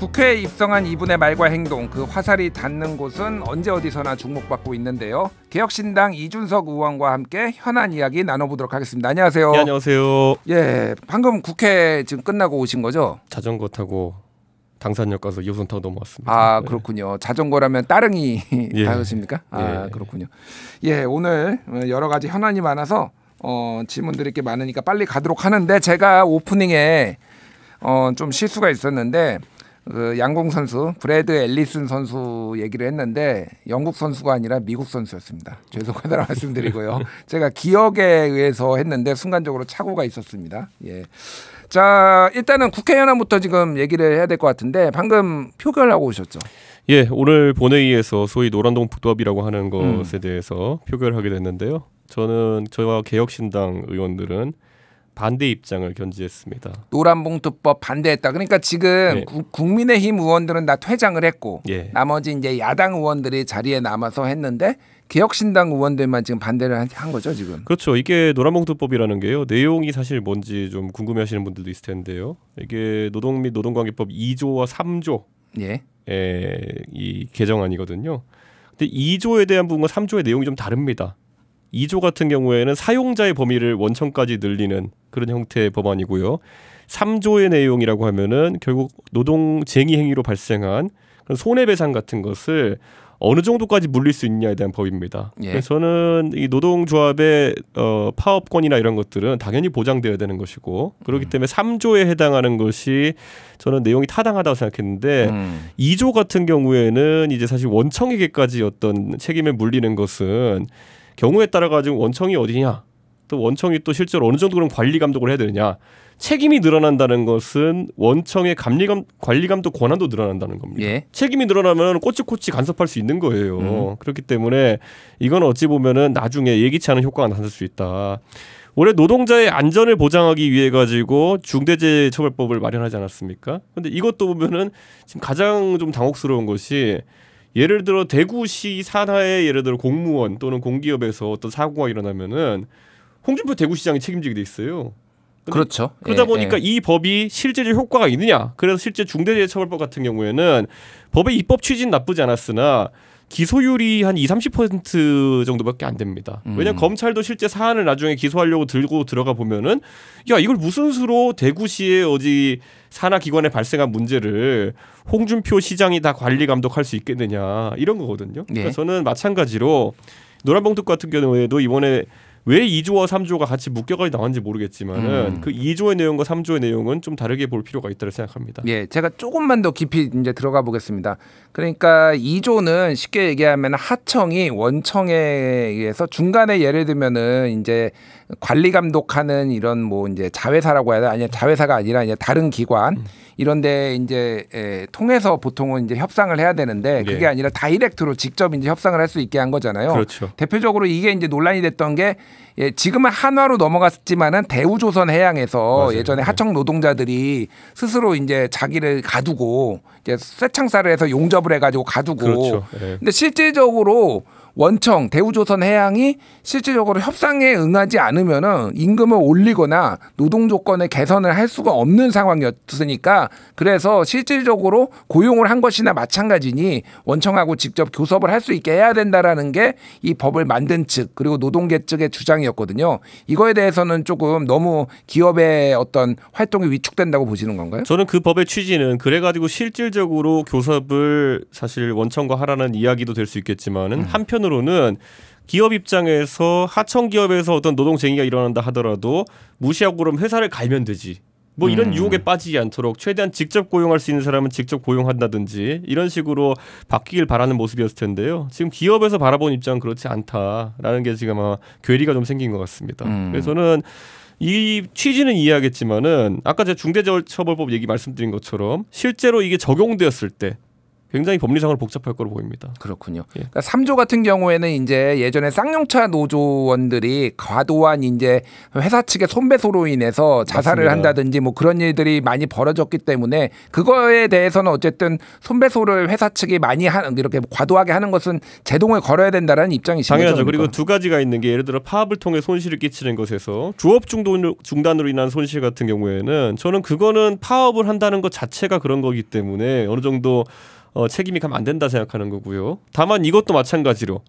국회에 입성한 이분의 말과 행동, 그 화살이 닿는 곳은 언제 어디서나 주목받고 있는데요. 개혁신당 이준석 의원과 함께 현안 이야기 나눠보도록 하겠습니다. 안녕하세요. 네, 안녕하세요. 예, 방금 국회 지금 끝나고 오신 거죠? 자전거 타고 당산역 가서 2선 타고 넘어왔습니다. 아 네. 그렇군요. 네. 자전거라면 따릉이 예. 타셨습니까? 아 예. 그렇군요. 예 오늘 여러 가지 현안이 많아서 어, 질문드릴 게 많으니까 빨리 가도록 하는데 제가 오프닝에 어, 좀 실수가 있었는데 그 양궁 선수 브래드 앨리슨 선수 얘기를 했는데 영국 선수가 아니라 미국 선수였습니다. 죄송하다는 말씀드리고요. 제가 기억에 의해서 했는데 순간적으로 착오가 있었습니다. 예. 자 일단은 국회 현안부터 지금 얘기를 해야 될 것 같은데 방금 표결하고 오셨죠? 예, 오늘 본회의에서 소위 노란동 북도합이라고 하는 음. 것에 음. 대해서 표결하게 됐는데요. 저는 저와 개혁신당 의원들은 반대 입장을 견지했습니다. 노란봉투법 반대했다. 그러니까 지금 네. 국민의힘 의원들은 다 퇴장을 했고 예. 나머지 이제 야당 의원들이 자리에 남아서 했는데 개혁신당 의원들만 지금 반대를 한 거죠 지금. 그렇죠. 이게 노란봉투법이라는 게요. 내용이 사실 뭔지 좀 궁금해하시는 분들도 있을 텐데요. 이게 노동 및 노동관계법 2조와 3조 예. 예. 이 개정안이거든요. 근데 2조에 대한 부분과 3조의 내용이 좀 다릅니다. 2조 같은 경우에는 사용자의 범위를 원천까지 늘리는 그런 형태의 법안이고요. 3조의 내용이라고 하면은 결국 노동쟁의 행위로 발생한 그런 손해배상 같은 것을 어느 정도까지 물릴 수 있냐에 대한 법입니다. 예. 그래서 저는 이 노동조합의 어, 파업권이나 이런 것들은 당연히 보장되어야 되는 것이고 그렇기 음. 때문에 3조에 해당하는 것이 저는 내용이 타당하다고 생각했는데 음. 2조 같은 경우에는 이제 사실 원청에게까지 어떤 책임을 물리는 것은 경우에 따라 가지고 원청이 어디냐 또 원청이 또 실제로 어느 정도 그런 관리 감독을 해야 되느냐 책임이 늘어난다는 것은 원청의 감리감 관리 감독 권한도 늘어난다는 겁니다. 예. 책임이 늘어나면 꼬치꼬치 간섭할 수 있는 거예요. 음. 그렇기 때문에 이건 어찌 보면은 나중에 예기치 않은 효과가 나타날 수 있다. 올해 노동자의 안전을 보장하기 위해 가지고 중대재해처벌법을 마련하지 않았습니까? 근데 이것도 보면은 지금 가장 좀 당혹스러운 것이 예를 들어 대구시 산하의 예를 들어 공무원 또는 공기업에서 어떤 사고가 일어나면은 홍준표 대구시장이 책임지게 돼 있어요. 그렇죠. 그러다 예, 보니까 예. 이 법이 실제적 효과가 있느냐. 그래서 실제 중대재해처벌법 같은 경우에는 법의 입법 취지는 나쁘지 않았으나 기소율이 한 2, 30% 정도밖에 안 됩니다. 음. 왜냐 면 검찰도 실제 사안을 나중에 기소하려고 들고 들어가 보면은 야 이걸 무슨 수로 대구시의 어디 산하 기관에 발생한 문제를 홍준표 시장이 다 관리 감독할 수 있겠느냐 이런 거거든요. 예. 네. 그래서 그러니까 저는 마찬가지로 노란봉투 같은 경우에도 이번에 왜 2조와 3조가 같이 묶여가지 고 나왔는지 모르겠지만은 음. 그 2조의 내용과 3조의 내용은 좀 다르게 볼 필요가 있다고 생각합니다. 예, 제가 조금만 더 깊이 이제 들어가 보겠습니다. 그러니까 2조는 쉽게 얘기하면 하청이 원청에 의해서 중간에 예를 들면은 이제 관리 감독하는 이런 뭐 이제 자회사라고 해야 되나 아니 자회사가 아니라 이제 다른 기관 음. 이런데 이제 에, 통해서 보통은 이제 협상을 해야 되는데 예. 그게 예. 아니라 다이렉트로 직접 이제 협상을 할 수 있게 한 거잖아요. 그렇죠. 대표적으로 이게 이제 논란이 됐던 게 예, 지금은 한화로 넘어갔지만은 대우조선 해양에서 맞아요. 예전에 예. 하청 노동자들이 스스로 이제 자기를 가두고 이제 쇠창살을 해서 용접을 해가지고 가두고. 그렇죠. 예. 근데 실질적으로 원청 대우조선 해양이 실질적으로 협상에 응하지 않으면 임금을 올리거나 노동 조건을 개선을 할 수가 없는 상황이었으니까 그래서 실질적으로 고용을 한 것이나 마찬가지니 원청하고 직접 교섭을 할 수 있게 해야 된다라는 게 이 법을 만든 측 그리고 노동계 측의 주장이었거든요. 이거에 대해서는 조금 너무 기업의 어떤 활동이 위축된다고 보시는 건가요? 저는 그 법의 취지는 그래가지고 실질적으로 교섭을 사실 원청과 하라는 이야기도 될 수 있겠지만은 음. 한편 한편으로는 기업 입장에서 하청 기업에서 어떤 노동쟁의가 일어난다 하더라도 무시하고 그럼 회사를 갈면 되지. 뭐 이런 음. 유혹에 빠지지 않도록 최대한 직접 고용할 수 있는 사람은 직접 고용한다든지 이런 식으로 바뀌길 바라는 모습이었을 텐데요. 지금 기업에서 바라본 입장은 그렇지 않다라는 게 지금 아마 괴리가 좀 생긴 것 같습니다. 음. 그래서는 이 취지는 이해하겠지만은 아까 제가 중대처벌법 얘기 말씀드린 것처럼 실제로 이게 적용되었을 때 굉장히 법리상으로 복잡할 거로 보입니다. 그렇군요. 예. 그러니까 3조 같은 경우에는 이제 예전에 쌍용차 노조원들이 과도한 이제 회사 측의 손배소로 인해서 자살을 맞습니다. 한다든지 뭐 그런 일들이 많이 벌어졌기 때문에 그거에 대해서는 어쨌든 손배소를 회사 측이 많이 하한 이렇게 과도하게 하는 것은 제동을 걸어야 된다는 입장이시죠. 당연하죠. 그리고 그러니까. 두 가지가 있는 게 예를 들어 파업을 통해 손실을 끼치는 것에서 주업 중도, 중단으로 인한 손실 같은 경우에는 저는 그거는 파업을 한다는 것 자체가 그런 거기 때문에 어느 정도 어, 책임이 가면 안 된다 생각하는 거고요. 다만 이것도 마찬가지로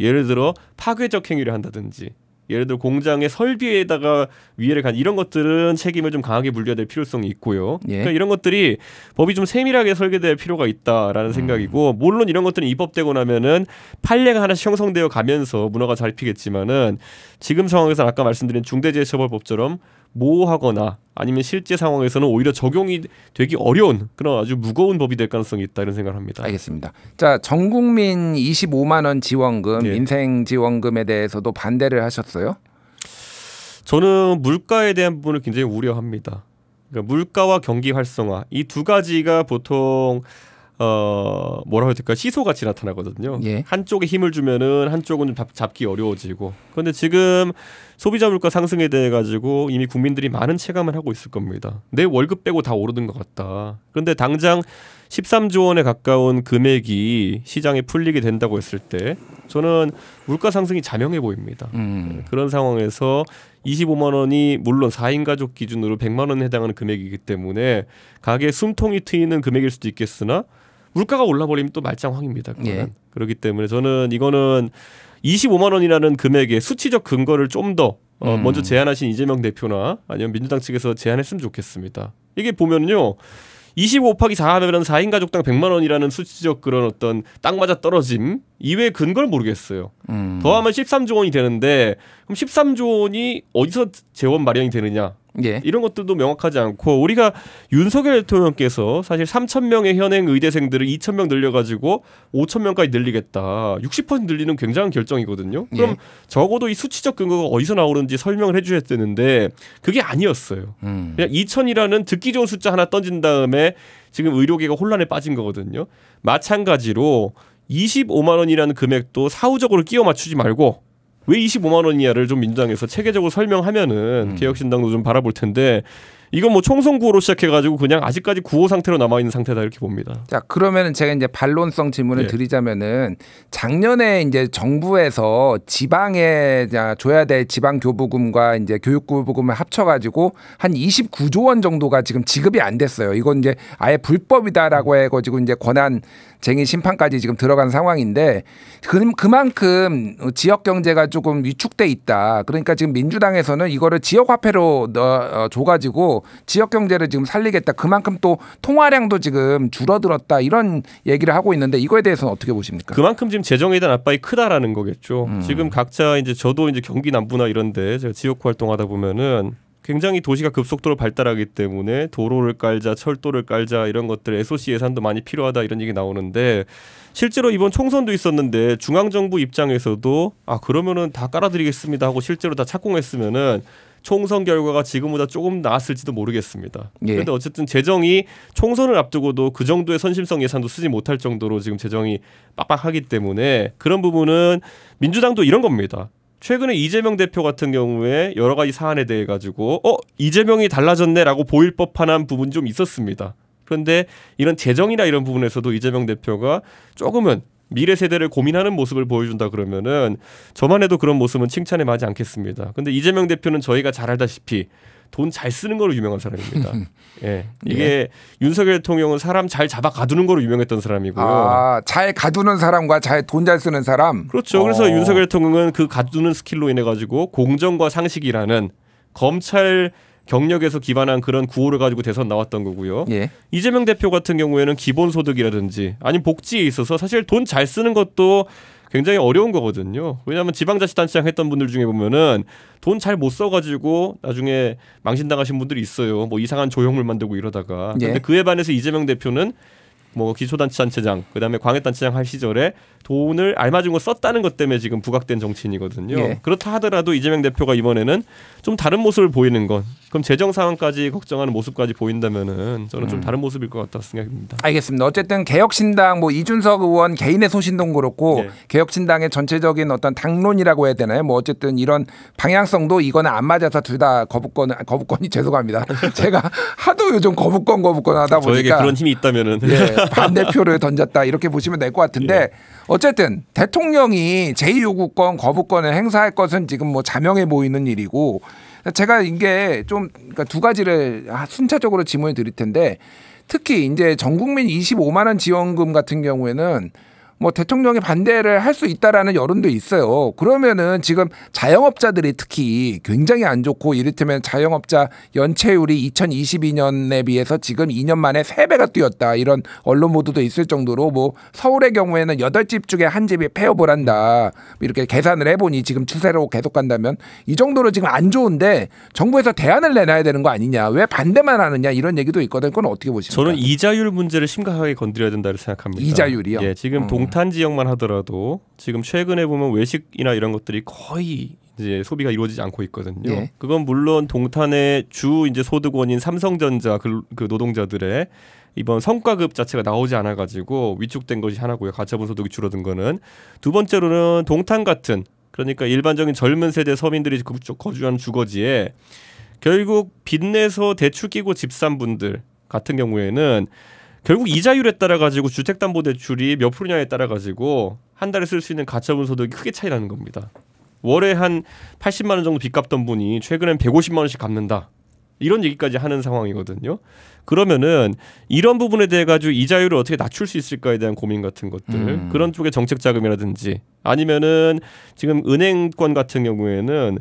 예를 들어 파괴적 행위를 한다든지 예를 들어 공장의 설비에다가 위해를 간 이런 것들은 책임을 좀 강하게 물려야 될 필요성이 있고요. 예. 그러니까 이런 것들이 법이 좀 세밀하게 설계될 필요가 있다라는 음. 생각이고 물론 이런 것들은 입법되고 나면은 판례가 하나씩 형성되어 가면서 문화가 잘 피겠지만은 지금 상황에서 아까 말씀드린 중대재해처벌법처럼 모호하거나 아니면 실제 상황에서는 오히려 적용이 되기 어려운 그런 아주 무거운 법이 될 가능성이 있다 이런 생각을 합니다. 알겠습니다. 자, 전 국민 25만 원 지원금, 예. 민생 지원금에 대해서도 반대를 하셨어요? 저는 물가에 대한 부분을 굉장히 우려합니다. 그러니까 물가와 경기 활성화 이 두 가지가 보통 어 뭐라고 해야 될까 시소같이 나타나거든요. 예. 한쪽에 힘을 주면은 한쪽은 잡, 잡기 어려워지고. 그런데 지금 소비자 물가 상승에 대해 가지고 이미 국민들이 많은 체감을 하고 있을 겁니다. 내 월급 빼고 다 오르는 것 같다. 그런데 당장 13조 원에 가까운 금액이 시장에 풀리게 된다고 했을 때 저는 물가 상승이 자명해 보입니다. 음. 그런 상황에서 25만 원이 물론 4인 가족 기준으로 100만 원에 해당하는 금액이기 때문에 가게 숨통이 트이는 금액일 수도 있겠으나 물가가 올라버리면 또 말짱황입니다. 예. 그렇기 때문에 저는 이거는 25만 원이라는 금액에 수치적 근거를 좀더 어, 음. 먼저 제안하신 이재명 대표나 아니면 민주당 측에서 제안했으면 좋겠습니다. 이게 보면요. 25 곱하기 4 하면 4인 가족당 100만 원이라는 수치적 그런 어떤 딱 맞아 떨어짐 이외의 근거를 모르겠어요. 음. 더하면 13조 원이 되는데 그럼 13조 원이 어디서 재원 마련이 되느냐? 예. 이런 것들도 명확하지 않고 우리가 윤석열 대통령께서 사실 3천 명의 현행 의대생들을 2천 명 늘려가지고 5천 명까지 늘리겠다 60% 늘리는 굉장한 결정이거든요. 예. 그럼 예. 적어도 이 수치적 근거가 어디서 나오는지 설명을 해주셔야 되는데 그게 아니었어요. 음. 그냥 2천이라는 듣기 좋은 숫자 하나 던진 다음에 지금 의료계가 혼란에 빠진 거거든요. 마찬가지로 25만 원이라는 금액도 사후적으로 끼워 맞추지 말고 왜 25만 원이하를좀 민주당에서 체계적으로 설명하면은 음. 개혁신당도 좀 바라볼 텐데 이건 뭐 총선 구호로 시작해가지고 그냥 아직까지 구호 상태로 남아 있는 상태다 이렇게 봅니다. 자 그러면은 제가 이제 반론성 질문을 예. 드리자면은 작년에 이제 정부에서 지방에 줘야 될 지방 교부금과 이제 교육부금을 합쳐가지고 한 29조 원 정도가 지금 지급이 안 됐어요. 이건 이제 아예 불법이다라고 해가지고 이제 권한 쟁의 심판까지 지금 들어간 상황인데 그, 만큼 지역 경제가 조금 위축돼 있다. 그러니까 지금 민주당에서는 이거를 지역 화폐로 넣 어, 줘가지고 지역 경제를 지금 살리겠다. 그만큼 또 통화량도 지금 줄어들었다. 이런 얘기를 하고 있는데 이거에 대해서는 어떻게 보십니까? 그만큼 지금 재정에 대한 압박이 크다라는 거겠죠. 음. 지금 각자 이제 저도 이제 경기 남부나 이런데 제가 지역구 활동하다 보면은 굉장히 도시가 급속도로 발달하기 때문에 도로를 깔자, 철도를 깔자 이런 것들 SOC 예산도 많이 필요하다 이런 얘기 나오는데 실제로 이번 총선도 있었는데 중앙 정부 입장에서도 아 그러면은 다 깔아드리겠습니다 하고 실제로 다 착공했으면은 총선 결과가 지금보다 조금 나았을지도 모르겠습니다. 예. 그런데 어쨌든 재정이 총선을 앞두고도 그 정도의 선심성 예산도 쓰지 못할 정도로 지금 재정이 빡빡하기 때문에 그런 부분은 민주당도 이런 겁니다. 최근에 이재명 대표 같은 경우에 여러 가지 사안에 대해 가지고 어 이재명이 달라졌네라고 보일 법한한 부분 좀 있었습니다. 그런데 이런 재정이나 이런 부분에서도 이재명 대표가 조금은 미래 세대를 고민하는 모습을 보여준다 그러면은 저만 해도 그런 모습은 칭찬에 맞지 않겠습니다. 근데 이재명 대표는 저희가 잘 알다시피 돈 잘 쓰는 걸로 유명한 사람입니다. 예. 예. 이게 예. 윤석열 대통령은 사람 잘 잡아 가두는 걸로 유명했던 사람이고요. 아, 잘 가두는 사람과 잘 돈 잘 쓰는 사람. 그렇죠. 어. 그래서 윤석열 대통령은 그 가두는 스킬로 인해 가지고 공정과 상식이라는 검찰 경력에서 기반한 그런 구호를 가지고 대선 나왔던 거고요. 예. 이재명 대표 같은 경우에는 기본소득이라든지 아니면 복지에 있어서 사실 돈 잘 쓰는 것도 굉장히 어려운 거거든요. 왜냐하면 지방자치단체장 했던 분들 중에 보면은 돈 잘 못 써가지고 나중에 망신당하신 분들이 있어요. 뭐 이상한 조형물 만들고 이러다가. 예. 근데 그에 반해서 이재명 대표는 뭐 기초단체장체장 그다음에 광역단체장 할 시절에 돈을 알맞은 거 썼다는 것 때문에 지금 부각된 정치인이거든요. 예. 그렇다 하더라도 이재명 대표가 이번에는 좀 다른 모습을 보이는 건 그럼 재정 상황까지 걱정하는 모습까지 보인다면은 저는 음. 좀 다른 모습일 것 같다 생각니다 알겠습니다. 어쨌든 개혁신당 뭐 이준석 의원 개인의 소신도 그렇고 네. 예. 개혁신당의 전체적인 어떤 당론이라고 해야 되나요? 뭐 어쨌든 이런 방향성도 이거는 안 맞아서 둘 다 거부권 거부권이 죄송합니다. 제가 하도 요즘 거부권 거부권 하다 보니까 저에게 그런 힘이 있다면은 예, 반대표를 던졌다 이렇게 보시면 될 것 같은데 예. 어쨌든 대통령이 제2요구권 거부권을 행사할 것은 지금 뭐 자명해 보이는 일이고 제가 이게 좀두 그러니까 가지를 아, 순차적으로 질문을 드릴 텐데 특히 이제 전 국민 25만 원 지원금 같은 경우에는 뭐 대통령이 반대를 할 수 있다라는 여론도 있어요. 그러면은 지금 자영업자들이 특히 굉장히 안 좋고 이를테면 자영업자 연체율이 2022년에 비해서 지금 2년 만에 3배가 뛰었다. 이런 언론 보도도 있을 정도로 뭐 서울의 경우에는 8집 중에 한 집이 폐업을 한다. 이렇게 계산을 해 보니 지금 추세로 계속 간다면 이 정도로 지금 안 좋은데 정부에서 대안을 내놔야 되는 거 아니냐. 왜 반대만 하느냐 이런 얘기도 있거든. 그건 어떻게 보십니까? 저는 이자율 문제를 심각하게 건드려야 된다고 생각합니다. 이자율이요. 예, 지금 음. 동 부탄 지역만 하더라도 지금 최근에 보면 외식이나 이런 것들이 거의 이제 소비가 이루어지지 않고 있거든요. 예. 그건 물론 동탄의 주 이제 소득원인 삼성전자 그, 그 노동자들의 이번 성과급 자체가 나오지 않아 가지고 위축된 것이 하나고요. 가처분 소득이 줄어든 거는 두 번째로는 동탄 같은 그러니까 일반적인 젊은 세대 서민들이 그 거주하는 주거지에 결국 빚내서 대출 끼고 집산 분들 같은 경우에는 결국 이자율에 따라 가지고 주택담보대출이 몇 프로냐에 따라 가지고 한 달에 쓸 수 있는 가처분 소득이 크게 차이 나는 겁니다. 월에 한 80만 원 정도 빚 갚던 분이 최근엔 150만 원씩 갚는다. 이런 얘기까지 하는 상황이거든요. 그러면은 이런 부분에 대해 가지고 이자율을 어떻게 낮출 수 있을까에 대한 고민 같은 것들 음. 그런 쪽의 정책 자금이라든지 아니면은 지금 은행권 같은 경우에는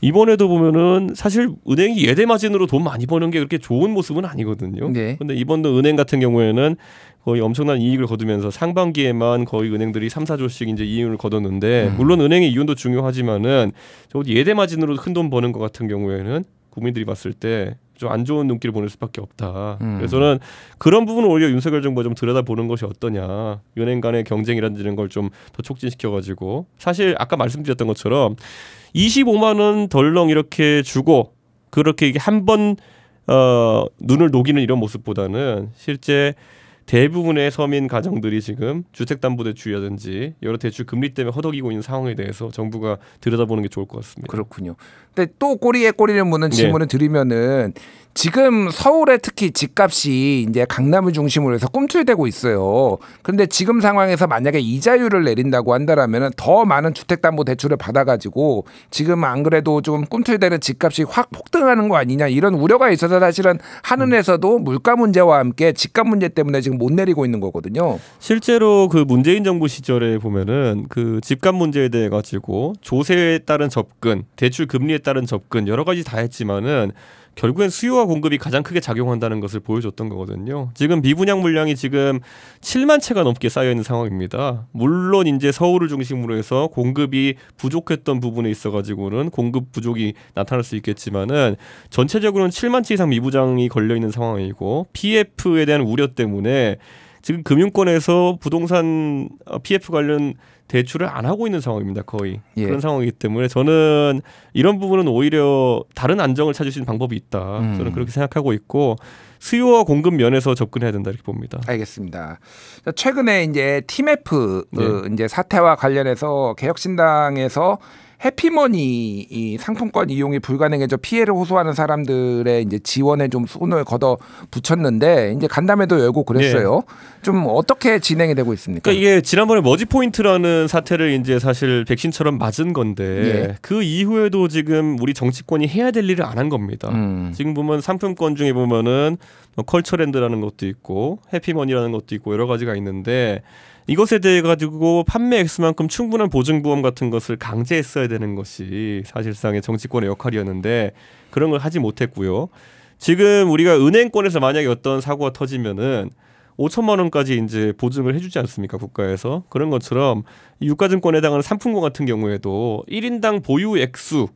이번에도 보면은 사실 은행이 예대 마진으로 돈 많이 버는 게 그렇게 좋은 모습은 아니거든요. 네. 근데 이번도 은행 같은 경우에는 거의 엄청난 이익을 거두면서 상반기에만 거의 은행들이 3, 4조씩 이제 이윤을 거뒀는데 음. 물론 은행의 이윤도 중요하지만은 적어 예대 마진으로 큰 돈 버는 것 같은 경우에는 국민들이 봤을 때 좀 안 좋은 눈길을 보낼 수밖에 없다. 음. 그래서 저는 그런 부분을 오히려 윤석열 정부가 좀 들여다보는 것이 어떠냐. 연행 간의 경쟁이라는 걸 좀 더 촉진시켜가지고 사실 아까 말씀드렸던 것처럼 25만 원 덜렁 이렇게 주고 그렇게 이게 한 번 어, 눈을 녹이는 이런 모습보다는 실제 대부분의 서민 가정들이 지금 주택담보대출이라든지 여러 대출 금리 때문에 허덕이고 있는 상황에 대해서 정부가 들여다보는 게 좋을 것 같습니다. 그렇군요. 근데 또 꼬리에 꼬리를 무는 네. 질문을 네. 드리면은 지금 서울에 특히 집값이 이제 강남을 중심으로 해서 꿈틀대고 있어요. 그런데 지금 상황에서 만약에 이자율을 내린다고 한다라면 더 많은 주택담보대출을 받아가지고 지금 안 그래도 좀 꿈틀대는 집값이 확 폭등하는 거 아니냐 이런 우려가 있어서 사실은 하늘에서도 물가 문제와 함께 집값 문제 때문에 지금 못 내리고 있는 거거든요. 실제로 그 문재인 정부 시절에 보면은 그 집값 문제에 대해 가지고 조세에 따른 접근, 대출 금리에 따른 접근 여러 가지 다 했지만은 결국엔 수요와 공급이 가장 크게 작용한다는 것을 보여줬던 거거든요. 지금 미분양 물량이 지금 7만 채가 넘게 쌓여 있는 상황입니다. 물론 이제 서울을 중심으로 해서 공급이 부족했던 부분에 있어 가지고는 공급 부족이 나타날 수 있겠지만은 전체적으로는 7만 채 이상 미분양이 걸려 있는 상황이고 PF에 대한 우려 때문에 지금 금융권에서 부동산 어, PF 관련 대출을 안 하고 있는 상황입니다. 거의 예. 그런 상황이기 때문에 저는 이런 부분은 오히려 다른 안정을 찾을 수 있는 방법이 있다. 음. 저는 그렇게 생각하고 있고 수요와 공급 면에서 접근해야 된다 이렇게 봅니다. 알겠습니다. 최근에 이제 티맵 f 예. 이제 사태와 관련해서 개혁신당에서 해피머니 이 상품권 이용이 불가능해져 피해를 호소하는 사람들의 이제 지원에 좀 손을 걷어 붙였는데 이제 간담회도 열고 그랬어요. 예. 좀 어떻게 진행이 되고 있습니까? 그러니까 이게 지난번에 머지 포인트라는 사태를 이제 사실 백신처럼 맞은 건데 예. 그 이후에도 지금 우리 정치권이 해야 될 일을 안 한 겁니다. 음. 지금 보면 상품권 중에 보면은 뭐 컬처랜드라는 것도 있고 해피머니라는 것도 있고 여러 가지가 있는데 이것에 대해 가지고 판매 액수만큼 충분한 보증 보험 같은 것을 강제했어야 되는 것이 사실상의 정치권의 역할이었는데 그런 걸 하지 못했고요. 지금 우리가 은행권에서 만약에 어떤 사고가 터지면은 5천만 원까지 이제 보증을 해주지 않습니까 국가에서 그런 것처럼 유가증권에 해당하는 상품권 같은 경우에도 1인당 보유 액수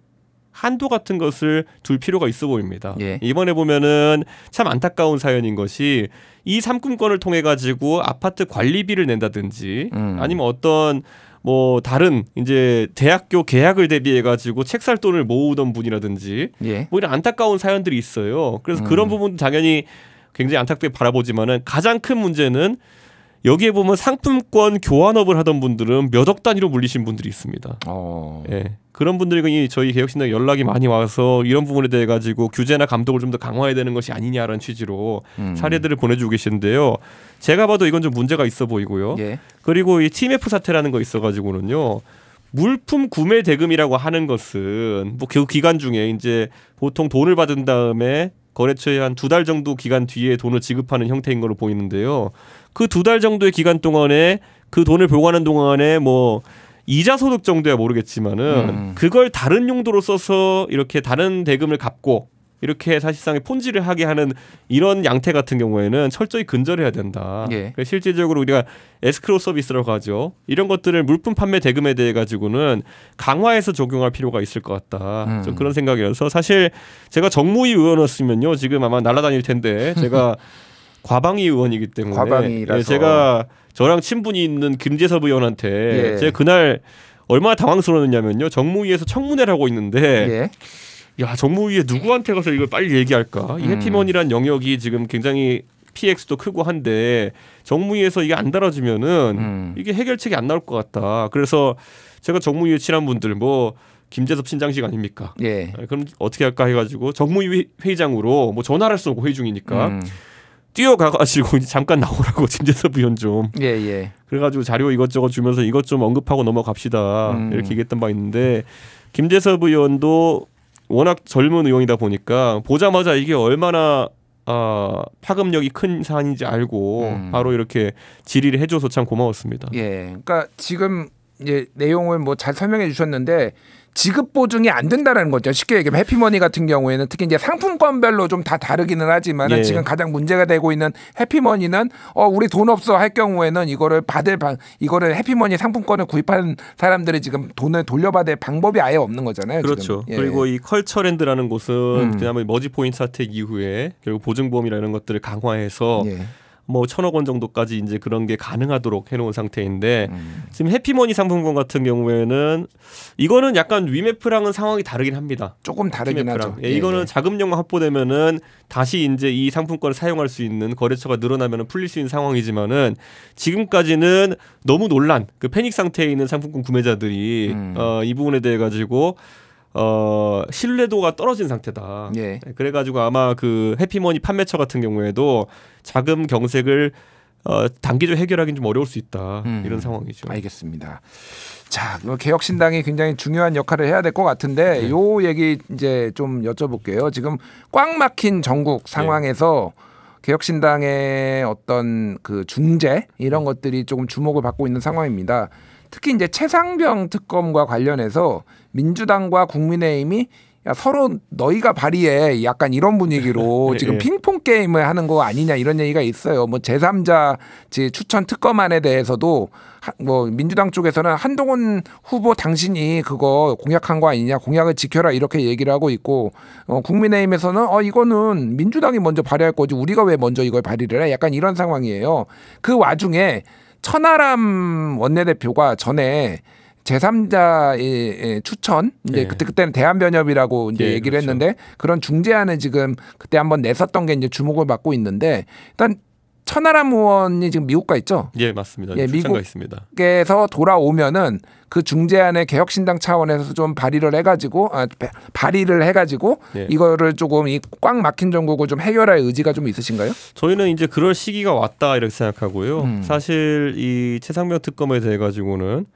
한도 같은 것을 둘 필요가 있어 보입니다. 예. 이번에 보면은 참 안타까운 사연인 것이 이 삼금권을 통해 가지고 아파트 관리비를 낸다든지 음. 아니면 어떤 뭐 다른 이제 대학교 계약을 대비해 가지고 책살 돈을 모으던 분이라든지 예. 뭐 이런 안타까운 사연들이 있어요. 그래서 음. 그런 부분 도 당연히 굉장히 안타깝게 바라보지만은 가장 큰 문제는 여기에 보면 상품권 교환업을 하던 분들은 몇 억 단위로 물리신 분들이 있습니다. 어... 예. 그런 분들이 저희 개혁신당 연락이 많이 와서 이런 부분에 대해 가지고 규제나 감독을 좀 더 강화해야 되는 것이 아니냐라는 취지로 음. 사례들을 보내주고 계신데요. 제가 봐도 이건 좀 문제가 있어 보이고요. 예. 그리고 이 TMF 사태라는 거 있어가지고는요. 물품 구매 대금이라고 하는 것은 뭐그 기간 중에 이제 보통 돈을 받은 다음에 거래처에 한 두 달 정도 기간 뒤에 돈을 지급하는 형태인 걸로 보이는데요. 그두달 정도의 기간 동안에 그 돈을 보관하는 동안에 뭐 이자 소득 정도야 모르겠지만은 음. 그걸 다른 용도로 써서 이렇게 다른 대금을 갚고 이렇게 사실상의 폰지를 하게 하는 이런 양태 같은 경우에는 철저히 근절해야 된다. 예. 그 실질적으로 우리가 에스크로 서비스라고 하죠. 이런 것들을 물품 판매 대금에 대해 가지고는 강화해서 적용할 필요가 있을 것 같다. 음. 좀 그런 생각이어서 사실 제가 정무위 의원이었으면요 지금 아마 날아다닐 텐데 제가 과방위 의원이기 때문에 과방위라서. 예, 제가 저랑 친분이 있는 김재섭 의원한테 예. 제가 그날 얼마나 당황스러웠냐면요 정무위에서 청문회를 하고 있는데 예. 야 정무위에 누구한테 가서 이걸 빨리 얘기할까 이 해피먼이란 음. 영역이 지금 굉장히 PX도 크고 한데 정무위에서 이게 안 달아지면은 음. 이게 해결책이 안 나올 것 같다. 그래서 제가 정무위에 친한 분들 뭐 김재섭 신장식 아닙니까? 예. 아, 그럼 어떻게 할까 해가지고 정무위 회장으로뭐 전화를 쏘고 회의 중이니까 음. 뛰어가가지고 잠깐 나오라고 진재섭 의원 좀. 예, 예. 그래가지고 자료 이것저것 주면서 이것 좀 언급하고 넘어갑시다. 음. 이렇게 얘기했던 바 있는데 김재섭 의원도 워낙 젊은 의원이다 보니까 보자마자 이게 얼마나 아, 파급력이 큰 사안인지 알고 음. 바로 이렇게 질의를 해줘서 참 고마웠습니다. 예, 그러니까 지금 이제 내용을 뭐 잘 설명해 주셨는데 지급 보증이 안 된다라는 거죠. 쉽게 얘기하면 해피머니 같은 경우에는 특히 이제 상품권별로 좀 다 다르기는 하지만 예. 지금 가장 문제가 되고 있는 해피머니는 어 우리 돈 없어 할 경우에는 이거를 받을 방 이거를 해피머니 상품권을 구입한 사람들이 지금 돈을 돌려받을 방법이 아예 없는 거잖아요. 그렇죠. 예. 그리고 이 컬처랜드라는 곳은 음. 그다음에 머지 포인트 사태 이후에 결국 보증보험이라 는 것들을 강화해서 예. 뭐 천억 원 정도까지 이제 그런 게 가능하도록 해놓은 상태인데 음. 지금 해피머니 상품권 같은 경우에는 이거는 약간 위메프랑은 상황이 다르긴 합니다. 조금 다르긴 위메프랑. 하죠. 예, 예 이거는 예. 자금력만 확보되면은 다시 이제 이 상품권을 사용할 수 있는 거래처가 늘어나면 풀릴 수 있는 상황이지만은 지금까지는 너무 논란 그 패닉 상태에 있는 상품권 구매자들이 음. 어, 이 부분에 대해 가지고 어 신뢰도가 떨어진 상태다. 예. 네, 그래가지고 아마 그 해피머니 판매처 같은 경우에도 자금 경색을 어, 단기적으로 해결하기는 좀 어려울 수 있다 음, 이런 상황이죠. 알겠습니다. 자, 그 개혁신당이 굉장히 중요한 역할을 해야 될 것 같은데 네. 요 얘기 이제 좀 여쭤볼게요. 지금 꽉 막힌 전국 네. 상황에서 네. 개혁신당의 어떤 그 중재 이런 네. 것들이 조금 주목을 받고 있는 상황입니다. 특히 이제 최상병 특검과 관련해서 민주당과 국민의힘이 야, 서로 너희가 발의해 약간 이런 분위기로 예, 지금 예. 핑퐁 게임을 하는 거 아니냐 이런 얘기가 있어요. 뭐 제3자 추천 특검안에 대해서도 하, 뭐 민주당 쪽에서는 한동훈 후보 당신이 그거 공약한 거 아니냐 공약을 지켜라 이렇게 얘기를 하고 있고 어, 국민의힘에서는 어 이거는 민주당이 먼저 발의할 거지 우리가 왜 먼저 이걸 발의를 해 약간 이런 상황이에요. 그 와중에 천하람 원내대표가 전에 제삼자의 예, 추천 이제 예. 그때 그때는 대한변협이라고 이제 예, 얘기를 그렇죠. 했는데 그런 중재안을 지금 그때 한번 냈었던 게 이제 주목을 받고 있는데 일단 천하람 의원이 지금 미국 가 있죠? 예, 맞습니다. 예, 미국가 있습니다. 에서 돌아오면은 그 중재안의 개혁신당 차원에서 좀 발의를 해가지고 아, 발의를 해가지고 예. 이거를 조금 이 꽉 막힌 정국을 좀 해결할 의지가 좀 있으신가요? 저희는 이제 그럴 시기가 왔다 이렇게 생각하고요. 음. 사실 이 최상병 특검에 대해 가지고는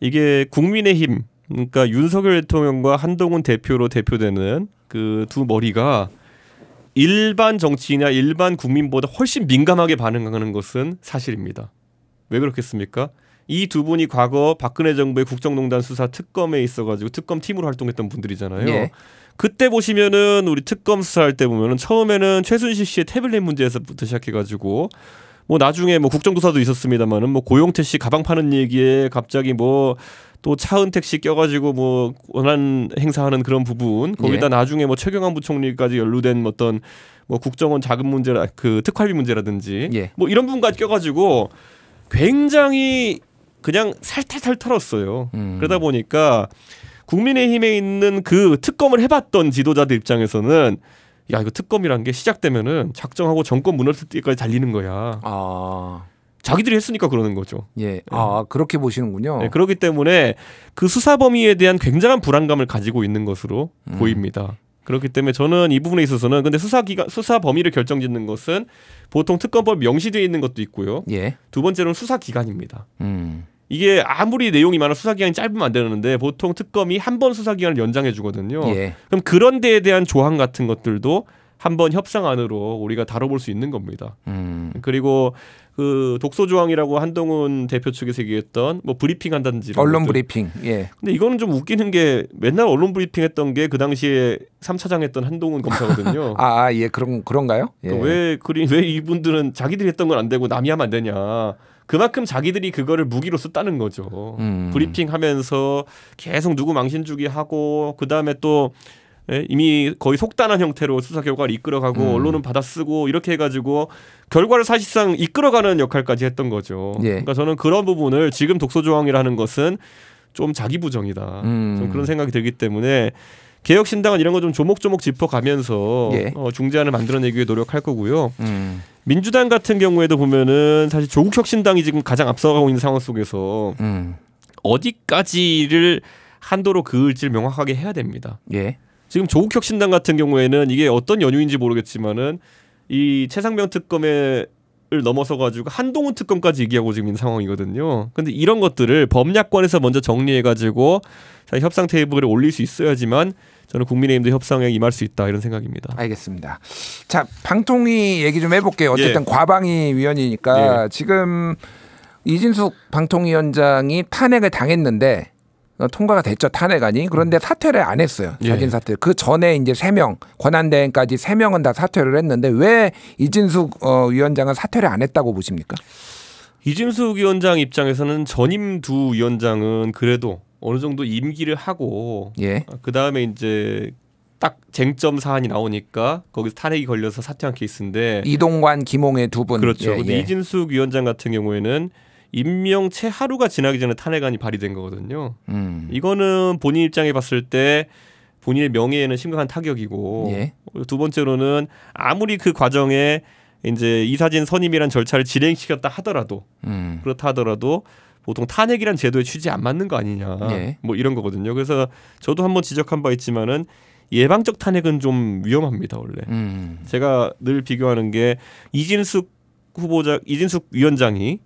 이게 국민의힘 그러니까 윤석열 대통령과 한동훈 대표로 대표되는 그 두 머리가 일반 정치인이나 일반 국민보다 훨씬 민감하게 반응하는 것은 사실입니다. 왜 그렇겠습니까? 이 두 분이 과거 박근혜 정부의 국정농단 수사 특검에 있어가지고 특검 팀으로 활동했던 분들이잖아요. 예. 그때 보시면은 우리 특검 수사할 때 보면은 처음에는 최순실 씨의 태블릿 문제에서부터 시작해가지고 뭐 나중에 뭐 국정조사도 있었습니다만은 뭐 고용태 씨 가방 파는 얘기에 갑자기 뭐 또 차은택 씨 껴가지고 뭐 원한 행사하는 그런 부분 거기다 예. 나중에 뭐 최경환 부총리까지 연루된 뭐 어떤 뭐 국정원 자금 문제라 그 특활비 문제라든지 예. 뭐 이런 부분까지 껴가지고 굉장히 그냥 살탈탈 털었어요. 음. 그러다 보니까 국민의힘에 있는 그 특검을 해봤던 지도자들 입장에서는 야 이거 특검이란 게 시작되면은 작정하고 정권 무너질 때까지 달리는 거야. 아. 자기들이 했으니까 그러는 거죠. 예. 네. 아, 그렇게 보시는군요. 네, 그렇기 때문에 그 수사 범위에 대한 굉장한 불안감을 가지고 있는 것으로 음. 보입니다. 그렇기 때문에 저는 이 부분에 있어서는 근데 수사 기간 수사 범위를 결정짓는 것은 보통 특검법 명시되어 있는 것도 있고요. 예. 두 번째로는 수사 기간입니다. 음. 이게 아무리 내용이 많아 수사기간이 짧으면 안 되는데 보통 특검이 한 번 수사기간을 연장해 주거든요. 예. 그럼 그런 데에 대한 조항 같은 것들도 한 번 협상 안으로 우리가 다뤄볼 수 있는 겁니다. 음. 그리고 그 독소 조항이라고 한동훈 대표 측에서 얘기했던 뭐 브리핑 한다든지 언론 것들. 브리핑. 예. 근데 이거는 좀 웃기는 게 맨날 언론 브리핑 했던 게 그 당시에 삼차장 했던 한동훈 검사거든요. 아, 아, 예. 그런 그런가요? 그러니까 예. 왜 그리 왜 이분들은 자기들이 했던 건 안 되고 남이 하면 안 되냐. 그만큼 자기들이 그거를 무기로 썼다는 거죠. 음. 브리핑하면서 계속 누구 망신 주기 하고 그 다음에 또 예, 이미 거의 속단한 형태로 수사 결과를 이끌어가고 음. 언론은 받아쓰고 이렇게 해가지고 결과를 사실상 이끌어가는 역할까지 했던 거죠. 예. 그러니까 저는 그런 부분을 지금 독소 조항이라는 것은 좀 자기 부정이다. 음. 그런 생각이 들기 때문에 개혁신당은 이런 거 좀 조목조목 짚어가면서 예. 어, 중재안을 만들어내기 위해 노력할 거고요. 음. 민주당 같은 경우에도 보면은 사실 조국 혁신당이 지금 가장 앞서가고 있는 상황 속에서 음. 어디까지를 한도로 그을지를 명확하게 해야 됩니다. 예. 지금 조국 혁신당 같은 경우에는 이게 어떤 연유인지 모르겠지만은 이 최상병 특검의 을 넘어서 가지고 한동훈 특검까지 얘기하고 지금 있는 상황이거든요. 근데 이런 것들을 법약관에서 먼저 정리해 가지고 협상 테이블에 올릴 수 있어야지만 저는 국민의힘도 협상에 임할 수 있다 이런 생각입니다. 알겠습니다. 자 방통위 얘기 좀 해볼게요. 어쨌든 예. 과방위 위원이니까 예. 지금 이진숙 방통위원장이 탄핵을 당했는데 어, 통과가 됐죠 탄핵안이 그런데 음. 사퇴를 안 했어요 예. 자진 사퇴 예. 그 전에 이제 세 명 권한대행까지 세 명은 다 사퇴를 했는데 왜 이진숙 어, 위원장은 사퇴를 안 했다고 보십니까? 이진숙 위원장 입장에서는 전임 두 위원장은 그래도 어느 정도 임기를 하고 예. 어, 그 다음에 이제 딱 쟁점 사안이 나오니까 거기서 탄핵이 걸려서 사퇴한 케이스인데 이동관, 김홍애 두 분. 그렇죠. 예, 근데 예. 이진숙 위원장 같은 경우에는 임명 채 하루가 지나기 전에 탄핵안이 발의된 거거든요. 음. 이거는 본인 입장에 봤을 때 본인의 명예에는 심각한 타격이고 예. 두 번째로는 아무리 그 과정에 이제 이사진 선임이란 절차를 진행시켰다 하더라도 음. 그렇다 하더라도 보통 탄핵이란 제도에 취지 안 맞는 거 아니냐 네. 뭐 이런 거거든요. 그래서 저도 한번 지적한 바 있지만은 예방적 탄핵은 좀 위험합니다 원래. 음. 제가 늘 비교하는 게 이진숙 후보자 이진숙 위원장이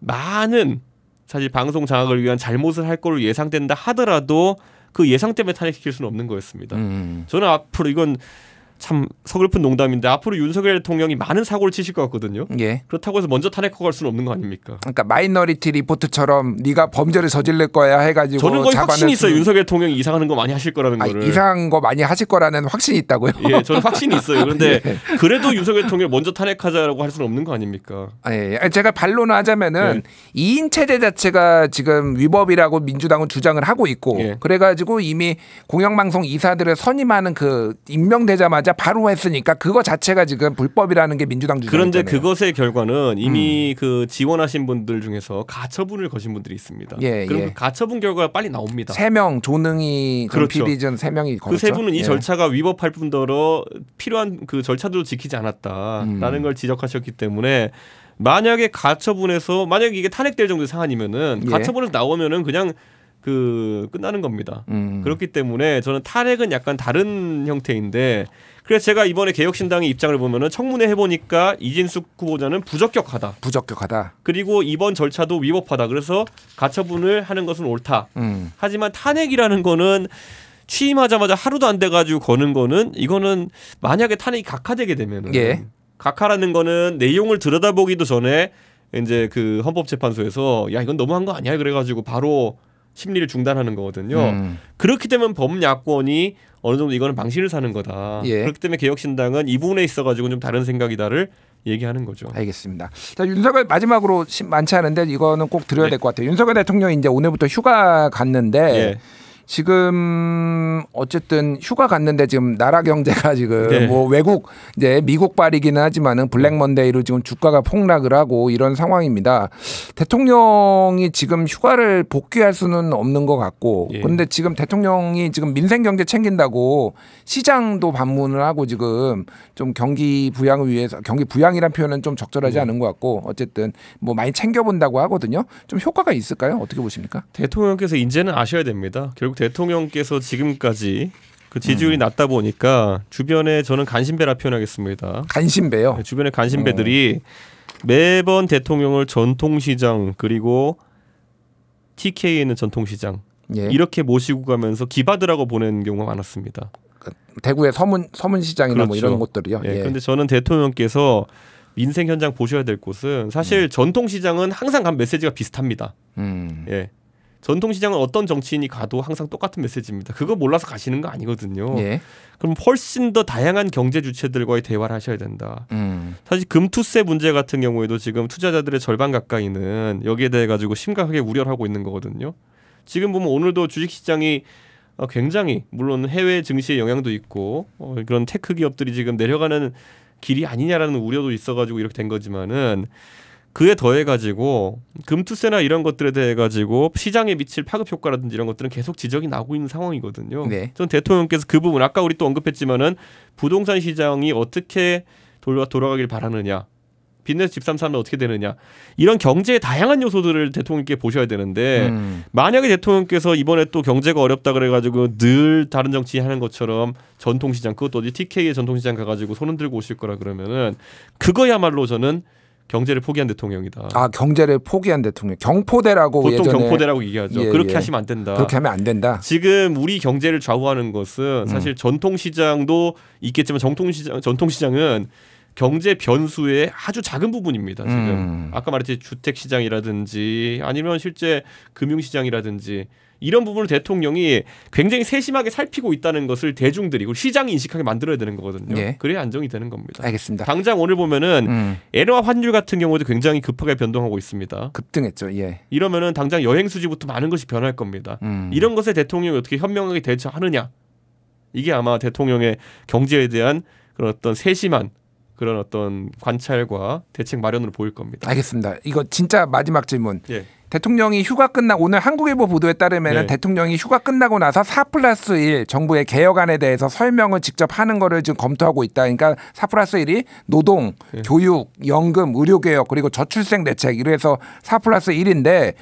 많은 사실 방송 장악을 위한 잘못을 할걸로 예상된다 하더라도 그 예상 때문에 탄핵시킬 수는 없는 거였습니다. 음. 저는 앞으로 이건 참 서글픈 농담인데 앞으로 윤석열 대통령이 많은 사고를 치실 것 같거든요. 예. 그렇다고 해서 먼저 탄핵하고 갈 수는 없는 거 아닙니까? 그러니까 마이너리티 리포트처럼 네가 범죄를 저질릴 거야 해가지고 저는 거의 확신이 있어요. 윤석열 대통령이 이상한 거 많이 하실 거라는 아, 거를. 아, 이상한 거 많이 하실 거라는 확신이 있다고요? 예, 저는 확신이 있어요. 그런데 예. 그래도 윤석열 대통령 먼저 탄핵하자라고 할 수는 없는 거 아닙니까? 아, 예, 예. 제가 반론을 하자면은 예. 2인 체제 자체가 지금 위법이라고 민주당은 주장을 하고 있고 예. 그래가지고 이미 공영방송 이사들을 선임하는 그 임명되자마자 하자 바로 했으니까 그거 자체가 지금 불법이라는 게 민주당 주장. 그런데 있잖아요. 그것의 결과는 이미 음. 그 지원하신 분들 중에서 가처분을 거신 분들이 있습니다. 예, 그럼 예. 그 가처분 결과가 빨리 나옵니다. 세 명 조능이 그렇죠. 피디전 세 명이 그세 분은 이 예. 절차가 위법할 뿐더러 필요한 그 절차도 지키지 않았다라는 음. 걸 지적하셨기 때문에 만약에 가처분에서 만약에 이게 탄핵될 정도의 상황이면은 예. 가처분에서 나오면은 그냥 그 끝나는 겁니다. 음. 그렇기 때문에 저는 탄핵은 약간 다른 형태인데 그래서 제가 이번에 개혁신당의 입장을 보면은 청문회 해보니까 이진숙 후보자는 부적격하다. 부적격하다. 그리고 이번 절차도 위법하다. 그래서 가처분을 하는 것은 옳다. 음. 하지만 탄핵이라는 거는 취임하자마자 하루도 안 돼가지고 거는 거는 이거는 만약에 탄핵이 각하되게 되면은 예. 각하라는 거는 내용을 들여다보기도 전에 이제 그 헌법재판소에서 야 이건 너무한 거 아니야 그래가지고 바로 심리를 중단하는 거거든요. 음. 그렇기 때문에 범야권이 어느 정도 이거는 방식을 사는 거다. 예. 그렇기 때문에 개혁신당은 이 부분에 있어 가지고 좀 다른 생각이다를 얘기하는 거죠. 알겠습니다. 자 윤석열 마지막으로 많지 않은데 이거는 꼭 드려야 네. 될것 같아요. 윤석열 대통령 이제 오늘부터 휴가 갔는데. 예. 지금 어쨌든 휴가 갔는데 지금 나라 경제가 지금 네. 뭐 외국 이제 미국발이기는 하지만은 블랙 먼데이로 지금 주가가 폭락을 하고 이런 상황입니다. 대통령이 지금 휴가를 복귀할 수는 없는 것 같고 예. 근데 지금 대통령이 지금 민생 경제 챙긴다고 시장도 방문을 하고 지금 좀 경기 부양을 위해서 경기 부양이란 표현은 좀 적절하지 음. 않은 것 같고 어쨌든 뭐 많이 챙겨본다고 하거든요. 좀 효과가 있을까요? 어떻게 보십니까? 대통령께서 이제는 아셔야 됩니다. 결국 대통령께서 지금까지 그 지지율이 음. 낮다 보니까 주변에 저는 간신배라 표현하겠습니다. 간신배요? 네, 주변에 간신배들이 음. 매번 대통령을 전통시장 그리고 TK에 는 전통시장 예. 이렇게 모시고 가면서 기바드라고 보낸 경우가 많았습니다. 그 대구의 서문 서문시장이나 그렇죠. 뭐 이런 그렇죠. 곳들이요. 예, 예. 그런데 저는 대통령께서 민생 현장 보셔야 될 곳은 사실 음. 전통시장은 항상 간 메시지가 비슷합니다. 음. 예. 전통시장은 어떤 정치인이 가도 항상 똑같은 메시지입니다. 그거 몰라서 가시는 거 아니거든요. 예. 그럼 훨씬 더 다양한 경제 주체들과의 대화를 하셔야 된다. 음. 사실 금투세 문제 같은 경우에도 지금 투자자들의 절반 가까이는 여기에 대해 가지고 심각하게 우려를 하고 있는 거거든요. 지금 보면 오늘도 주식시장이 어, 굉장히 물론 해외 증시의 영향도 있고 어, 그런 테크 기업들이 지금 내려가는 길이 아니냐라는 우려도 있어가지고 이렇게 된 거지만은 그에 더해 가지고 금투세나 이런 것들에 대해 가지고 시장에 미칠 파급 효과라든지 이런 것들은 계속 지적이 나고 오 있는 상황이거든요. 네. 전 대통령께서 그 부분 아까 우리 또 언급했지만은 부동산 시장이 어떻게 돌아 돌아가길 바라느냐. 빚내서 집삼 사면 어떻게 되느냐 이런 경제의 다양한 요소들을 대통령께 보셔야 되는데 음. 만약에 대통령께서 이번에 또 경제가 어렵다 그래가지고 늘 다른 정치 하는 것처럼 전통시장 그것도 어디 TK의 전통시장 가가지고 손흔 들고 오실 거라 그러면은 그거야말로 저는 경제를 포기한 대통령이다. 아 경제를 포기한 대통령. 경포대라고 보통 예전에... 경포대라고 얘기하죠. 예, 그렇게 예. 하시면 안 된다. 그렇게 하면 안 된다. 지금 우리 경제를 좌우하는 것은 음. 사실 음. 전통시장도 있겠지만 정통시장 전통시장은 경제 변수의 아주 작은 부분입니다. 지금 음. 아까 말했듯이 주택 시장이라든지 아니면 실제 금융 시장이라든지 이런 부분을 대통령이 굉장히 세심하게 살피고 있다는 것을 대중들이 고 시장이 인식하게 만들어야 되는 거거든요. 예. 그래야 안정이 되는 겁니다. 알겠습니다. 당장 오늘 보면은 음. 엔화 환율 같은 경우도 굉장히 급하게 변동하고 있습니다. 급등했죠. 예. 이러면은 당장 여행 수지부터 많은 것이 변할 겁니다. 음. 이런 것에 대통령이 어떻게 현명하게 대처하느냐 이게 아마 대통령의 경제에 대한 그런 어떤 세심한 그런 어떤 관찰과 대책 마련으로 보일 겁니다. 알겠습니다. 이거 진짜 마지막 질문. 예. 대통령이 휴가 끝나 고 오늘 한국일보 보도에 따르면 네. 대통령이 휴가 끝나고 나서 4 플러스 1 정부의 개혁안에 대해서 설명을 직접 하는 거를 지금 검토하고 있다. 그러니까 4 플러스 1이 노동, 네. 교육, 연금, 의료개혁 그리고 저출생 대책 이래서 4 플러스 1인데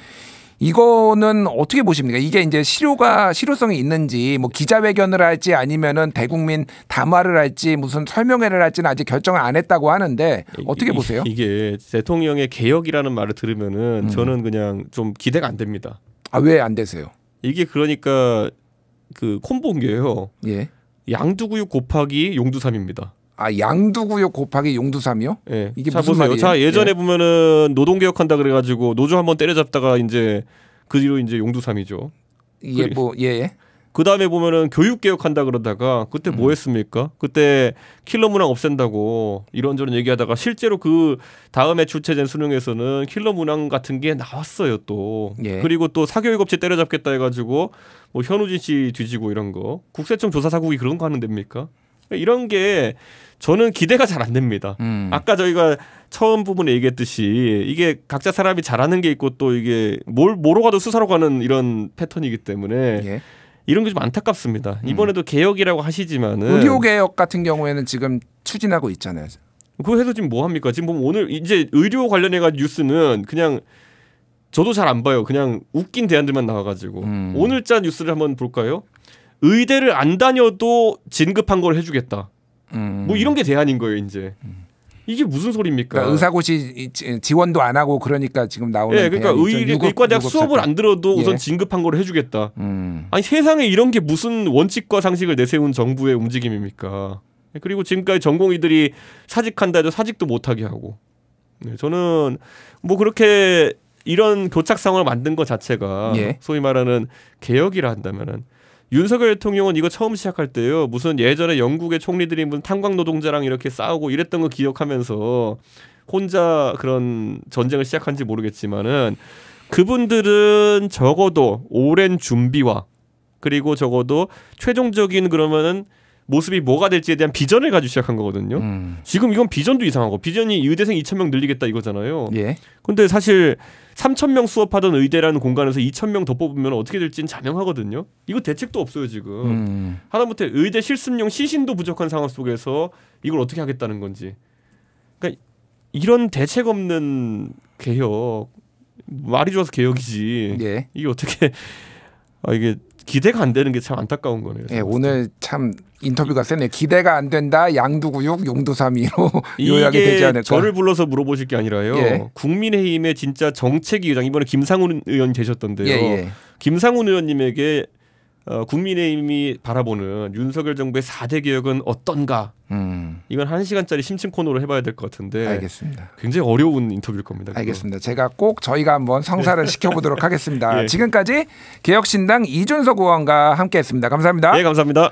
이거는 어떻게 보십니까? 이게 이제 실효가 실효성이 있는지 뭐 기자회견을 할지 아니면은 대국민 담화를 할지 무슨 설명회를 할지는 아직 결정을 안 했다고 하는데 어떻게 보세요? 이게 대통령의 개혁이라는 말을 들으면은 음. 저는 그냥 좀 기대가 안 됩니다. 아왜 안 되세요? 이게 그러니까 그 콤보인 게요. 예. 양두구육 곱하기 용두삼입니다. 아 양두구역 곱하기 용두삼이요? 예. 이게 자, 무슨 보세요. 말이에요? 자 예. 예전에 예. 보면은 노동개혁한다 그래가지고 노조 한번 때려잡다가 이제 그 뒤로 이제 용두삼이죠. 예, 뭐 예. 예. 그 다음에 보면은 교육 개혁한다 그러다가 그때 뭐 음. 했습니까? 그때 킬러 문항 없앤다고 이런저런 얘기하다가 실제로 그 다음에 주최된 수능에서는 킬러 문항 같은 게 나왔어요 또. 예. 그리고 또 사교육 업체 때려잡겠다 해가지고 뭐 현우진 씨 뒤지고 이런 거. 국세청 조사 사국이 그런 거 하는 됩니까? 이런 게 저는 기대가 잘 안 됩니다. 음. 아까 저희가 처음 부분에 얘기했듯이 이게 각자 사람이 잘하는 게 있고 또 이게 뭘 뭐로 가도 수사로 가는 이런 패턴이기 때문에 예. 이런 게 좀 안타깝습니다. 음. 이번에도 음. 개혁이라고 하시지만은 의료 개혁 같은 경우에는 지금 추진하고 있잖아요. 그거 해서 지금 뭐 합니까? 지금 보면 오늘 이제 의료 관련해 가지고 뉴스는 그냥 저도 잘 안 봐요. 그냥 웃긴 대안들만 나와가지고 음. 오늘자 뉴스를 한번 볼까요? 의대를 안 다녀도 진급한 걸 해주겠다. 음. 뭐 이런 게 대안인 거예요 이제. 음. 이게 무슨 소리입니까? 그러니까 의사고시 지원도 안 하고 그러니까 지금 나오는. 예, 그러니까 의, 과대학 수업을 안 들어도 예. 우선 진급한 걸 해주겠다. 음. 아니 세상에 이런 게 무슨 원칙과 상식을 내세운 정부의 움직임입니까? 예, 그리고 지금까지 전공의들이 사직한다 해도 사직도 못하게 하고. 네, 저는 뭐 그렇게 이런 교착 상황을 만든 것 자체가 예. 소위 말하는 개혁이라 한다면은 윤석열 대통령은 이거 처음 시작할 때요. 무슨 예전에 영국의 총리들이 무슨 탄광 노동자랑 이렇게 싸우고 이랬던 거 기억하면서 혼자 그런 전쟁을 시작한지 모르겠지만은 그분들은 적어도 오랜 준비와 그리고 적어도 최종적인 그러면은 모습이 뭐가 될지에 대한 비전을 가지고 시작한 거거든요. 음. 지금 이건 비전도 이상하고 비전이 의대생 2천 명 늘리겠다 이거잖아요. 예. 근데 사실 3천 명 수업하던 의대라는 공간에서 2천 명 더 뽑으면 어떻게 될지는 자명하거든요. 이거 대책도 없어요 지금. 음. 하다못해 의대 실습용 시신도 부족한 상황 속에서 이걸 어떻게 하겠다는 건지. 그러니까 이런 대책 없는 개혁 말이 좋아서 개혁이지. 예. 이게 어떻게 아 이게 기대가 안 되는 게 참 안타까운 거네요. 네, 오늘 참 인터뷰가 세네요. 기대가 안 된다. 양두구육 용두삼이로 요약이 되지 않을까. 저를 불러서 물어보실 게 아니라요. 예. 국민의힘의 진짜 정책위 의장 이번에 김상훈 의원 계셨던데요. 예, 예. 김상훈 의원님에게 어, 국민의힘이 바라보는 윤석열 정부의 4대 개혁은 어떤가? 음. 이건 한 시간짜리 심층 코너로 해봐야 될 것 같은데. 알겠습니다. 굉장히 어려운 인터뷰일 겁니다. 그거. 알겠습니다. 제가 꼭 저희가 한번 성사를 예. 시켜보도록 하겠습니다. 예. 지금까지 개혁신당 이준석 의원과 함께했습니다. 감사합니다. 예, 감사합니다.